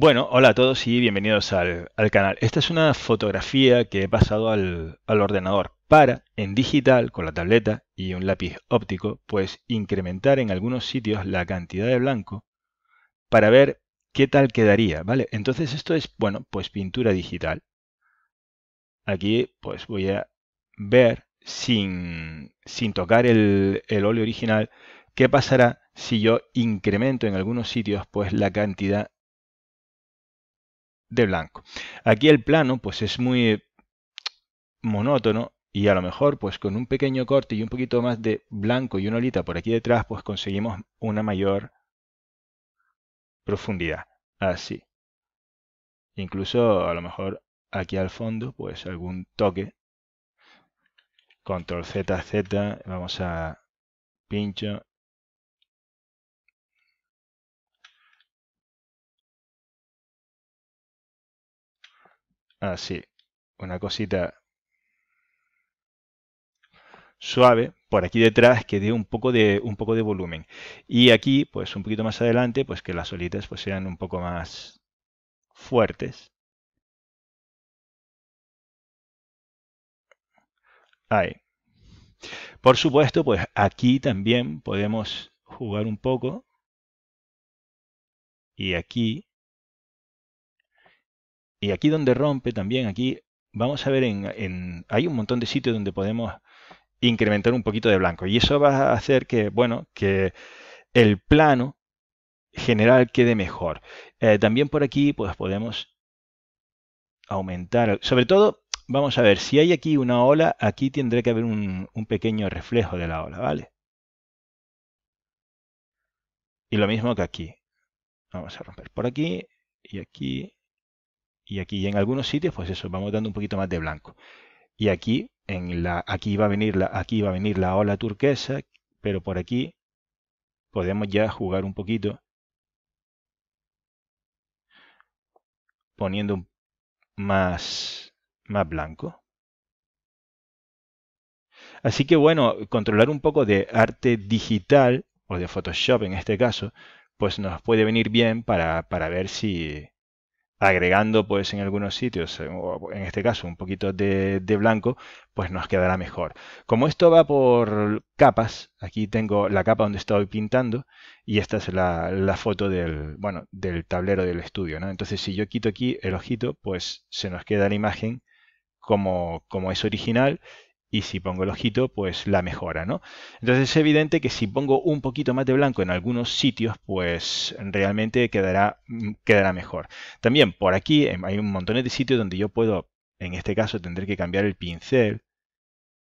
Bueno, hola a todos y bienvenidos al, canal. Esta es una fotografía que he pasado al, ordenador para, en digital, con la tableta y un lápiz óptico, pues incrementar en algunos sitios la cantidad de blanco para ver qué tal quedaría, ¿vale? Entonces esto es, bueno, pues pintura digital. Aquí pues voy a ver sin, sin tocar el, el óleo original qué pasará si yo incremento en algunos sitios pues la cantidad de blanco. Aquí el plano pues es muy monótono y a lo mejor pues con un pequeño corte y un poquito más de blanco y una olita por aquí detrás pues conseguimos una mayor profundidad. Así. Incluso a lo mejor aquí al fondo pues algún toque. Control Z, Z, vamos a pincho así, ah, una cosita suave por aquí detrás que dé un poco de un poco de volumen y aquí pues un poquito más adelante pues que las olitas pues sean un poco más fuertes ahí por supuesto pues aquí también podemos jugar un poco y aquí y aquí donde rompe también, aquí vamos a ver, en, hay un montón de sitios donde podemos incrementar un poquito de blanco. Y eso va a hacer que, bueno, que el plano general quede mejor. Eh, también por aquí, pues podemos aumentar, sobre todo, vamos a ver, si hay aquí una ola, aquí tendré que haber un, un pequeño reflejo de la ola, ¿vale? Y lo mismo que aquí. Vamos a romper por aquí y aquí y aquí en algunos sitios, pues eso, vamos dando un poquito más de blanco. Y aquí, en la, aquí va a venir la, aquí va a venir la ola turquesa, pero por aquí podemos ya jugar un poquito. Poniendo más, más blanco. Así que bueno, controlar un poco de arte digital o de Photoshop en este caso, pues nos puede venir bien para, para ver si, agregando pues en algunos sitios, eh, en este caso un poquito de, de, blanco, pues nos quedará mejor. Como esto va por capas, aquí tengo la capa donde estoy pintando y esta es la, la foto del, bueno, del tablero del estudio. ¿no? Entonces si yo quito aquí el ojito, pues se nos queda la imagen como, como es original y si pongo el ojito, pues la mejora, ¿no? Entonces es evidente que si pongo un poquito más de blanco en algunos sitios, pues realmente quedará, mm, quedará mejor. También por aquí em, hay un montón de sitios donde yo puedo, en este caso tendré que cambiar el pincel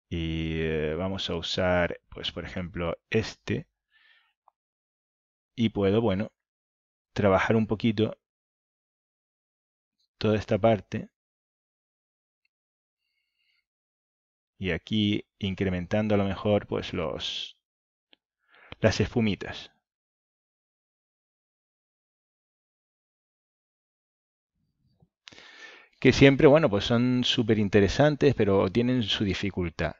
y eh, vamos a usar, pues por ejemplo, este. Y puedo, bueno, trabajar un poquito toda esta parte y aquí incrementando a lo mejor pues los las espumitas. Que siempre, bueno, pues son súper interesantes, pero tienen su dificultad.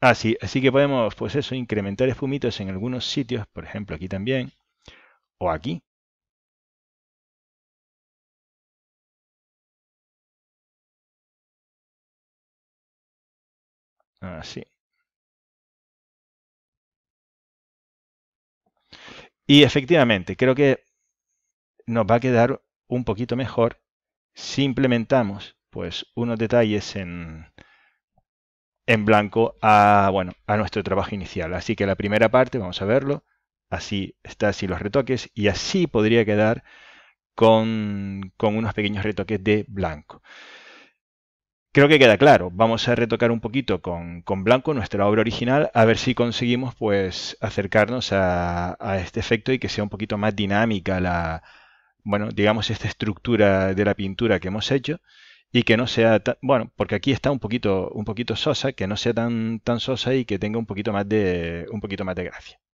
Así, ah, así que podemos, pues eso, incrementar espumitas en algunos sitios, por ejemplo aquí también, o aquí. Así. Ah, y efectivamente, creo que nos va a quedar un poquito mejor si implementamos pues unos detalles en, en blanco a, bueno, a nuestro trabajo inicial. Así que la primera parte, vamos a verlo, así está así los retoques y así podría quedar con, con unos pequeños retoques de blanco creo que queda claro. Vamos a retocar un poquito con, con blanco nuestra obra original, a ver si conseguimos pues acercarnos a, este efecto y que sea un poquito más dinámica la, bueno, digamos esta estructura de la pintura que hemos hecho y que no sea tan, bueno, porque aquí está un poquito, un poquito sosa, que no sea tan, tan sosa y que tenga un poquito más de, un poquito más de gracia.